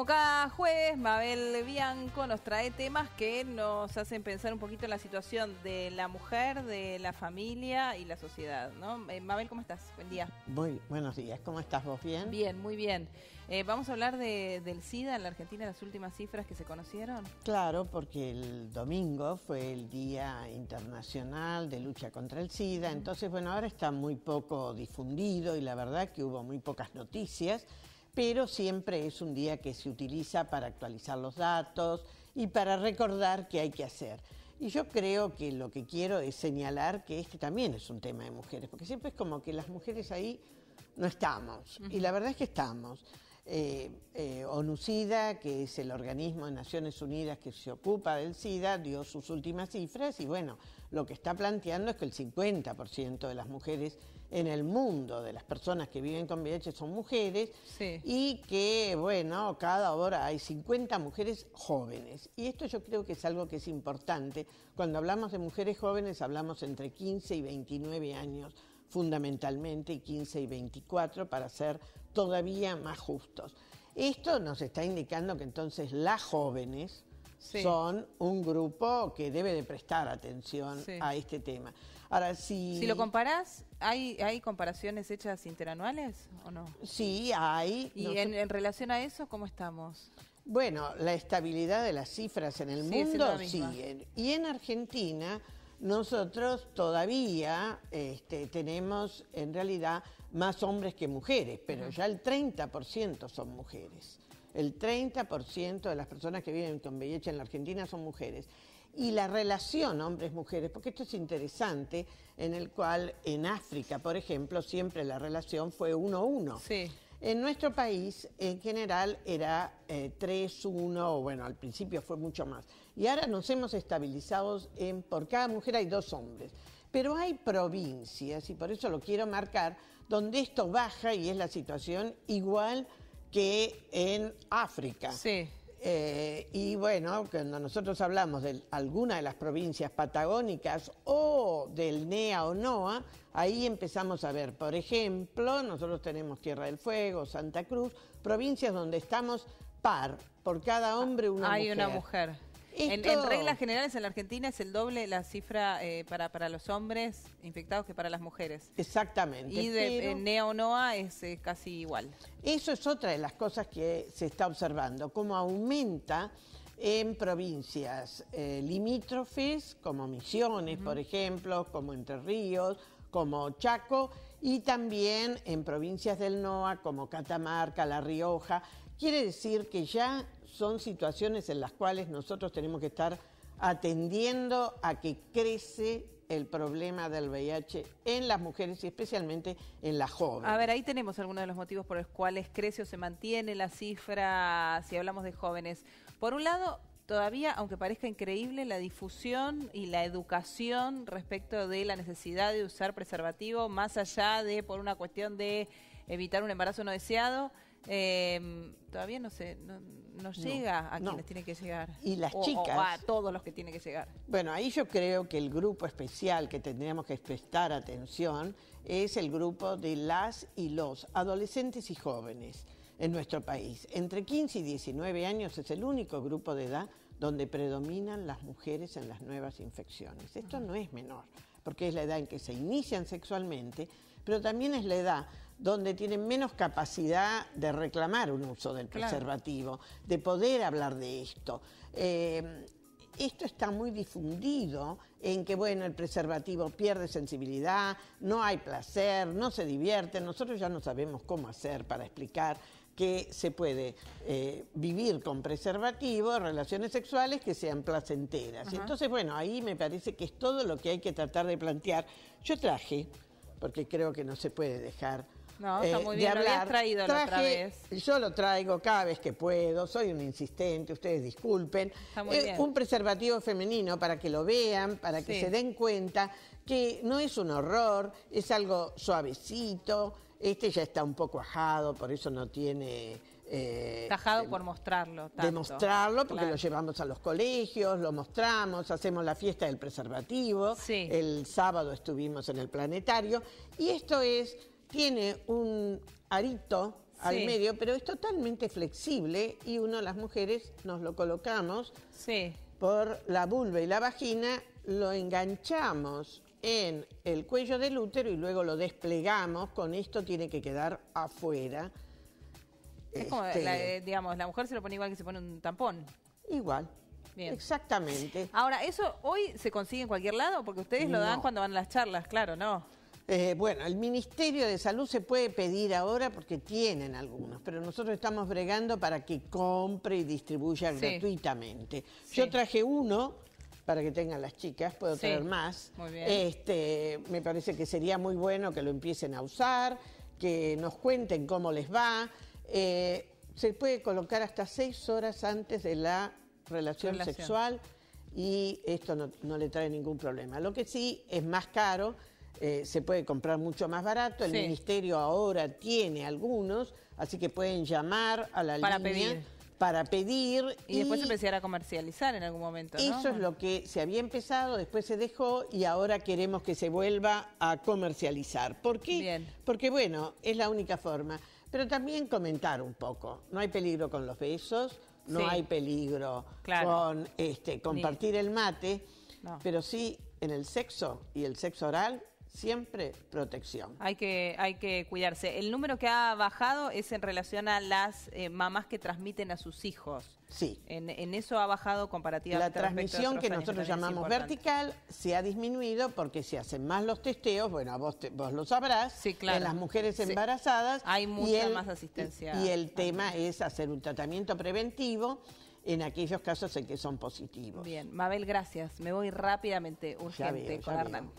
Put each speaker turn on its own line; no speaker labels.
Como cada jueves, Mabel Bianco nos trae temas que nos hacen pensar un poquito en la situación de la mujer, de la familia y la sociedad, eh, Mabel, ¿cómo estás? Buen día.
Muy buenos días, ¿cómo estás vos? ¿Bien? Bien,
muy bien. Eh, vamos a hablar del SIDA en la Argentina, las últimas cifras que se conocieron.
Claro, porque el domingo fue el Día Internacional de Lucha contra el SIDA, entonces, bueno, ahora está muy poco difundido y la verdad que hubo muy pocas noticias pero siempre es un día que se utiliza para actualizar los datos y para recordar qué hay que hacer. Y yo creo que lo que quiero es señalar que este también es un tema de mujeres, porque siempre es como que las mujeres ahí no estamos, y la verdad es que estamos. Eh, eh, onu que es el organismo de Naciones Unidas que se ocupa del SIDA, dio sus últimas cifras y bueno, lo que está planteando es que el 50% de las mujeres en el mundo, de las personas que viven con VIH, son mujeres y que, bueno, cada hora hay 50 mujeres jóvenes. Y esto yo creo que es algo que es importante. Cuando hablamos de mujeres jóvenes, hablamos entre 15 y 29 años fundamentalmente, y 15 y 24 para ser todavía más justos. Esto nos está indicando que entonces las jóvenes son un grupo que debe de prestar atención a este tema. Ahora, si... Si lo
comparás, ¿hay, ¿hay comparaciones hechas interanuales o no? Sí,
hay. ¿Y
en, relación a eso, cómo estamos?
Bueno, la estabilidad de las cifras en el mundo sigue. Y en Argentina nosotros todavía este, tenemos en realidad más hombres que mujeres, pero ya el 30% son mujeres. El 30% de las personas que viven con VIH en la Argentina son mujeres. Y la relación hombres-mujeres, porque esto es interesante, en el cual en África, por ejemplo, siempre la relación fue 1-1. Sí. En nuestro país, en general, era 3-1, eh, bueno, al principio fue mucho más. Y ahora nos hemos estabilizado en, por cada mujer hay dos hombres. Pero hay provincias, y por eso lo quiero marcar, donde esto baja y es la situación igual que en África. Sí. Eh, y bueno, cuando nosotros hablamos de alguna de las provincias patagónicas o del NEA o NOA, ahí empezamos a ver, por ejemplo, nosotros tenemos Tierra del Fuego, Santa Cruz, provincias donde estamos par, por cada hombre una mujer. Hay una mujer. En, reglas
generales en la Argentina es el doble la cifra eh, para, para los hombres infectados que para las mujeres.
Exactamente. Y de
o Noa es casi igual.
Eso es otra de las cosas que se está observando, cómo aumenta en provincias eh, limítrofes, como Misiones, por ejemplo, como Entre Ríos, como Chaco, y también en provincias del NOA, como Catamarca, La Rioja. Quiere decir que ya son situaciones en las cuales nosotros tenemos que estar atendiendo a que crece el problema del VIH en las mujeres y especialmente en las jóvenes. A ver,
ahí tenemos algunos de los motivos por los cuales crece o se mantiene la cifra si hablamos de jóvenes. Por un lado, todavía, aunque parezca increíble, la difusión y la educación respecto de la necesidad de usar preservativo, más allá de por una cuestión de evitar un embarazo no deseado, Em, todavía no se no, llega a quienes tiene que llegar. Y las chicas. O a todos los que tiene que llegar.
Bueno, ahí yo creo que el grupo especial que tendríamos que prestar atención es el grupo de las y los adolescentes y jóvenes en nuestro país. Entre 15 y 19 años es el único grupo de edad donde predominan las mujeres en las nuevas infecciones. Esto no es menor, porque es la edad en que se inician sexualmente, pero también es la edad donde tienen menos capacidad de reclamar un uso del preservativo, de poder hablar de esto. Eh, esto está muy difundido en que, bueno, el preservativo pierde sensibilidad, no hay placer, no se divierte. Nosotros ya no sabemos cómo hacer para explicar que se puede eh, vivir con preservativo relaciones sexuales que sean placenteras. Entonces, bueno, ahí me parece que es todo lo que hay que tratar de plantear. Yo traje, porque creo que no se puede dejar
no, está eh, muy bien, lo traído otra vez.
Yo lo traigo cada vez que puedo, soy un insistente, ustedes disculpen. Eh, un preservativo femenino para que lo vean, para que se den cuenta que no es un horror, es algo suavecito. Este ya está un poco ajado, por eso no tiene... Eh, Tajado por
mostrarlo. Demostrarlo, porque lo
llevamos a los colegios, lo mostramos, hacemos la fiesta del preservativo. El sábado estuvimos en el planetario. Y esto es tiene un arito al medio, pero es totalmente flexible y uno, las mujeres, nos lo colocamos por la vulva y la vagina, lo enganchamos en el cuello del útero y luego lo desplegamos, con esto tiene que quedar afuera. Es como, la, este,
eh, digamos, la mujer se lo pone igual que se pone un tampón.
Igual. Bien. Exactamente.
Ahora, ¿eso hoy se consigue en cualquier lado? Porque ustedes lo dan cuando van a las charlas, claro, ¿no?
Eh, bueno, el Ministerio de Salud se puede pedir ahora porque tienen algunos, pero nosotros estamos bregando para que compre y distribuya gratuitamente. Yo traje uno para que tengan las chicas, puedo traer más. Este, me parece que sería muy bueno que lo empiecen a usar, que nos cuenten cómo les va. Eh, se puede colocar hasta seis horas antes de la relación, sexual y esto no le trae ningún problema. Lo que sí es más caro eh, se puede comprar mucho más barato. El ministerio ahora tiene algunos, así que pueden llamar a la línea para pedir. Y, después
empezar a comercializar en algún momento. Eso es
lo que se había empezado, después se dejó y ahora queremos que se vuelva a comercializar. ¿Por qué? Porque bueno, es la única forma. Pero también comentar un poco. No hay peligro con los besos, no hay peligro con este, compartir el mate, pero sí en el sexo y el sexo oral siempre protección.
Hay que, hay que cuidarse. El número que ha bajado es en relación a las eh, mamás que transmiten a sus hijos. Sí. En, eso ha bajado comparativamente. La transmisión que nosotros llamamos vertical
se ha disminuido porque se hacen más los testeos, bueno, vos, vos lo sabrás, sí, claro. en las mujeres embarazadas. Hay mucha más asistencia. Y, el tema es hacer un tratamiento preventivo en aquellos casos en que son positivos.
Bien, Mabel, gracias. Me voy rápidamente, urgente, con Hernán.